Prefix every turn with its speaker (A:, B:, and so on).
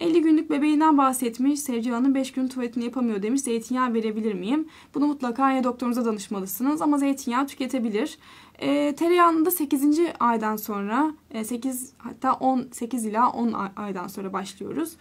A: 50 günlük bebeğinden bahsetmiş. Sevci
B: Hanım 5 gün tuvaletini yapamıyor demiş. Zeytinyağı verebilir miyim? Bunu mutlaka ya doktorunuza danışmalısınız ama zeytinyağı tüketebilir. E, tereyağını 8. aydan sonra 8 e, hatta 18 ila 10 aydan sonra başlıyoruz.